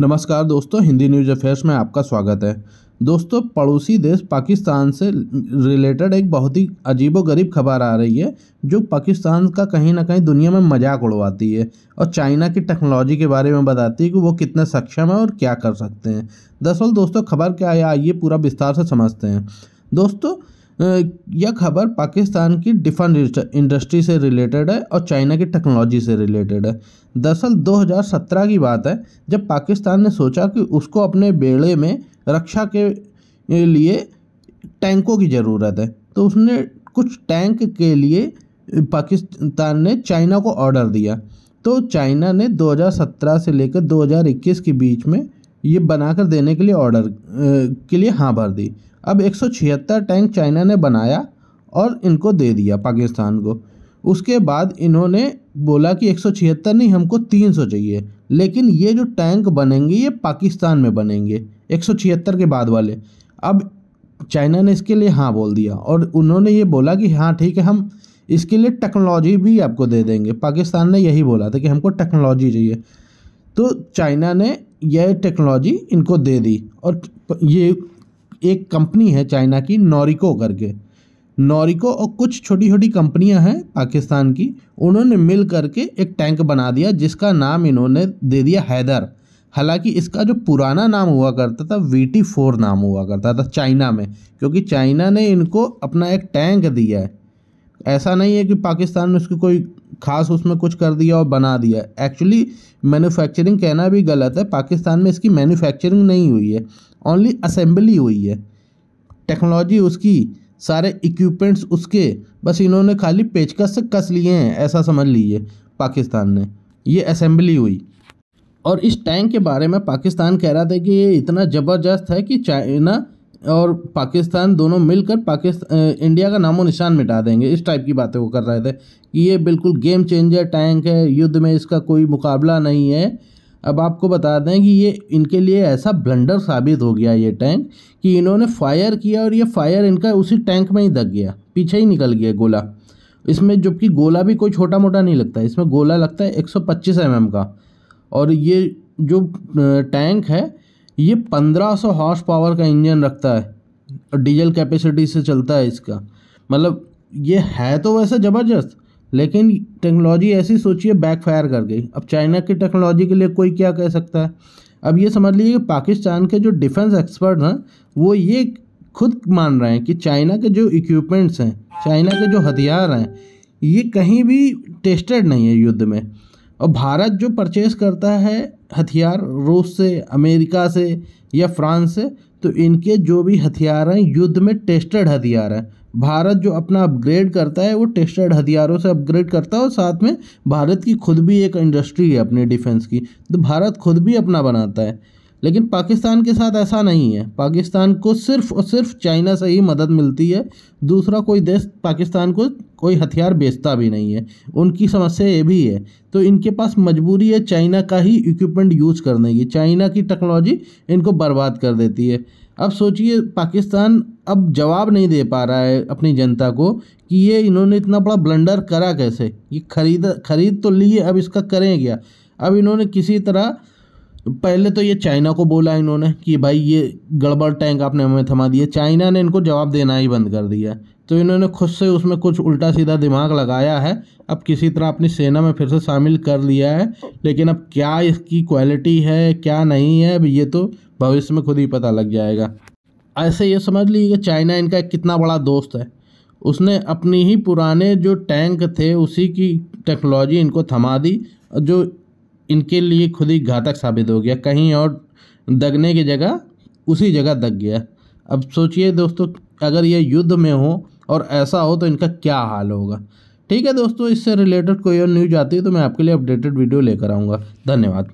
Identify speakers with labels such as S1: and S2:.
S1: नमस्कार दोस्तों Hindi news affairs में आपका स्वागत है दोस्तों पड़ोसी देश पाकिस्तान से रिलेटेड एक बहुत ही अजीबोगरीब खबर आ रही है जो पाकिस्तान का कहीं ना कहीं दुनिया में मजाक उड़वाती है और चाइना की टेक्नोलॉजी के बारे में बताती है कि वो कितने सक्षम है और क्या कर सकते हैं दरअसल दोस्तों खबर क्या है आइए पूरा विस्तार से समझते हैं दोस्तों यह खबर पाकिस्तान की डिफेंस इंडस्ट्री से रिलेटेड है और चाइना की टेक्नोलॉजी से रिलेटेड है दरअसल 2017 की बात है जब पाकिस्तान ने सोचा कि उसको अपने बेड़े में रक्षा के लिए टैंकों की ज़रूरत है तो उसने कुछ टैंक के लिए पाकिस्तान ने चाइना को ऑर्डर दिया तो चाइना ने 2017 से लेकर 2021 के बीच में ये बनाकर देने के लिए ऑर्डर के लिए हाँ भर दी अब एक टैंक चाइना ने बनाया और इनको दे दिया पाकिस्तान को उसके बाद इन्होंने बोला कि 176 नहीं हमको 300 चाहिए लेकिन ये जो टैंक बनेंगे ये पाकिस्तान में बनेंगे 176 के बाद वाले अब चाइना ने इसके लिए हाँ बोल दिया और उन्होंने ये बोला कि हाँ ठीक है हम इसके लिए टेक्नोलॉजी भी आपको दे देंगे पाकिस्तान ने यही बोला था कि हमको टेक्नोलॉजी चाहिए तो चाइना ने यह टेक्नोलॉजी इनको दे दी और ये एक कंपनी है चाइना की नॉरिको करके नॉरिको और कुछ छोटी छोटी कंपनियां हैं पाकिस्तान की उन्होंने मिल करके एक टैंक बना दिया जिसका नाम इन्होंने दे दिया हैदर हालांकि इसका जो पुराना नाम हुआ करता था वी टी फोर नाम हुआ करता था चाइना में क्योंकि चाइना ने इनको अपना एक टैंक दिया है ऐसा नहीं है कि पाकिस्तान में उसकी कोई खास उसमें कुछ कर दिया और बना दिया एक्चुअली मैन्युफैक्चरिंग कहना भी गलत है पाकिस्तान में इसकी मैन्युफैक्चरिंग नहीं हुई है ओनली असेंबली हुई है टेक्नोलॉजी उसकी सारे इक्विपमेंट्स उसके बस इन्होंने खाली पेचकस से कस लिए हैं ऐसा समझ लीजिए पाकिस्तान ने ये असेंबली हुई और इस टैंक के बारे में पाकिस्तान कह रहा था कि ये इतना ज़बरदस्त है कि चाइना और पाकिस्तान दोनों मिलकर पाकिस्तान इंडिया का नामो निशान मिटा देंगे इस टाइप की बातें वो कर रहे थे कि ये बिल्कुल गेम चेंजर टैंक है युद्ध में इसका कोई मुकाबला नहीं है अब आपको बता दें कि ये इनके लिए ऐसा ब्लंडर साबित हो गया ये टैंक कि इन्होंने फायर किया और ये फायर इनका उसी टैंक में ही दग गया पीछे ही निकल गया गोला इसमें जबकि गोला भी कोई छोटा मोटा नहीं लगता इसमें गोला लगता है एक सौ एम का और ये जो टैंक है ये 1500 हॉर्स पावर का इंजन रखता है डीजल कैपेसिटी से चलता है इसका मतलब ये है तो वैसे ज़बरदस्त लेकिन टेक्नोलॉजी ऐसी सोचिए बैक फायर कर गई अब चाइना की टेक्नोलॉजी के लिए कोई क्या कह सकता है अब ये समझ लीजिए कि पाकिस्तान के जो डिफेंस एक्सपर्ट हैं वो ये खुद मान रहे हैं कि चाइना के जो इक्विपमेंट्स हैं चाइना के जो हथियार हैं ये कहीं भी टेस्टेड नहीं है युद्ध में और भारत जो परचेस करता है हथियार रूस से अमेरिका से या फ्रांस से तो इनके जो भी हथियार हैं युद्ध में टेस्टेड हथियार हैं भारत जो अपना अपग्रेड करता है वो टेस्टेड हथियारों से अपग्रेड करता है और साथ में भारत की खुद भी एक इंडस्ट्री है अपने डिफेंस की तो भारत खुद भी अपना बनाता है लेकिन पाकिस्तान के साथ ऐसा नहीं है पाकिस्तान को सिर्फ और सिर्फ चाइना से ही मदद मिलती है दूसरा कोई देश पाकिस्तान को कोई हथियार बेचता भी नहीं है उनकी समस्या ये भी है तो इनके पास मजबूरी है चाइना का ही इक्विपमेंट यूज़ करने की चाइना की टेक्नोलॉजी इनको बर्बाद कर देती है अब सोचिए पाकिस्तान अब जवाब नहीं दे पा रहा है अपनी जनता को कि ये इन्होंने इतना बड़ा ब्लंडर करा कैसे ये खरीद खरीद तो ली है अब इसका करें क्या अब इन्होंने किसी तरह पहले तो ये चाइना को बोला इन्होंने कि भाई ये गड़बड़ टैंक आपने हमें थमा दिया चाइना ने इनको जवाब देना ही बंद कर दिया तो इन्होंने खुद से उसमें कुछ उल्टा सीधा दिमाग लगाया है अब किसी तरह अपनी सेना में फिर से शामिल कर लिया है लेकिन अब क्या इसकी क्वालिटी है क्या नहीं है अब ये तो भविष्य में खुद ही पता लग जाएगा ऐसे ये समझ लीजिए कि चाइना इनका कितना बड़ा दोस्त है उसने अपनी ही पुराने जो टैंक थे उसी की टेक्नोलॉजी इनको थमा दी जो इनके लिए खुद ही घातक साबित हो गया कहीं और दगने की जगह उसी जगह दग गया अब सोचिए दोस्तों अगर ये युद्ध में हो और ऐसा हो तो इनका क्या हाल होगा ठीक है दोस्तों इससे रिलेटेड कोई और न्यूज आती है तो मैं आपके लिए अपडेटेड वीडियो लेकर आऊँगा धन्यवाद